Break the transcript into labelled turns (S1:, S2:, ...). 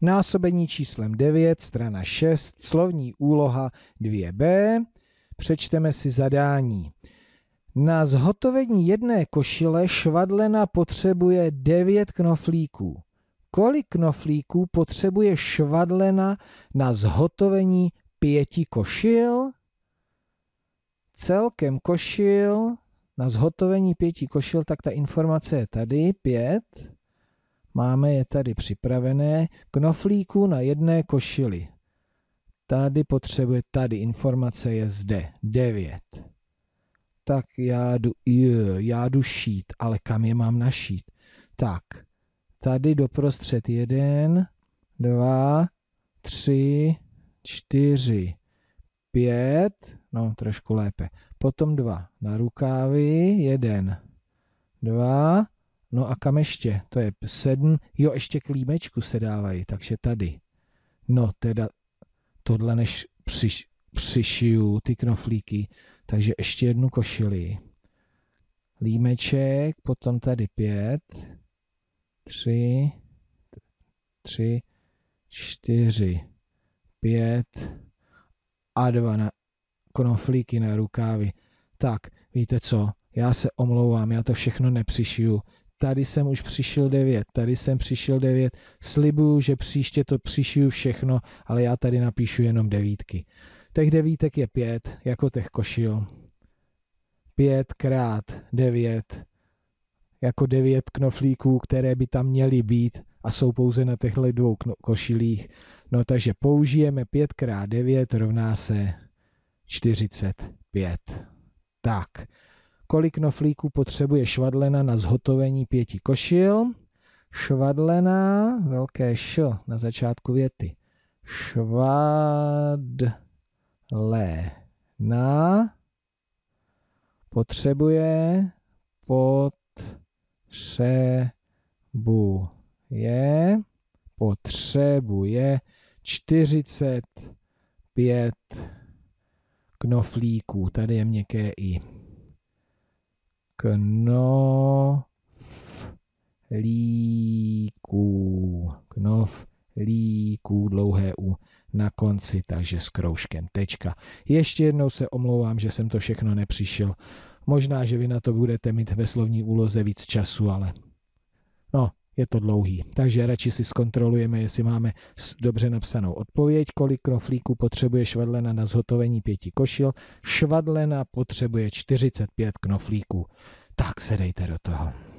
S1: násobení číslem 9, strana 6, slovní úloha 2b, přečteme si zadání. Na zhotovení jedné košile švadlena potřebuje 9 knoflíků. Kolik knoflíků potřebuje švadlena na zhotovení pěti košil? Celkem košil na zhotovení pěti košil, tak ta informace je tady, pět. Máme je tady připravené. Knoflíků na jedné košili. Tady potřebuje, tady informace je zde. 9. Tak já jdu, jö, já jdu šít, ale kam je mám našít? Tak, tady doprostřed jeden, dva, tři, čtyři, pět, no trošku lépe. Potom dva na rukávy, jeden, dva, No a kam ještě? To je sedm, Jo, ještě klímečku se dávají, takže tady. No teda tohle než přiš přišiju ty knoflíky, takže ještě jednu košili. Límeček, potom tady pět, tři, tři, čtyři, pět a dva na knoflíky na rukávy. Tak, víte co, já se omlouvám, já to všechno nepřišiju tady jsem už přišel devět. tady jsem přišel devět. slibuju, že příště to přišiju všechno, ale já tady napíšu jenom devítky. Tech devítek je pět, jako tech košil. Pět krát devět, jako devět knoflíků, které by tam měly být a jsou pouze na těchto dvou košilích. No takže použijeme 5 krát 9 rovná se 45. Tak kolik knoflíků potřebuje švadlena na zhotovení pěti košil. Švadlena, velké š na začátku věty. Švadlena potřebuje potřebuje potřebuje 45 knoflíků. Tady je měkké i knoflíků. Knoflíků dlouhé U na konci, takže s kroužkem tečka. Ještě jednou se omlouvám, že jsem to všechno nepřišel. Možná, že vy na to budete mít ve slovní úloze víc času, ale je to dlouhý. Takže radši si zkontrolujeme, jestli máme dobře napsanou odpověď, kolik knoflíků potřebuje švadlena na zhotovení pěti košil. Švadlena potřebuje 45 knoflíků. Tak se dejte do toho.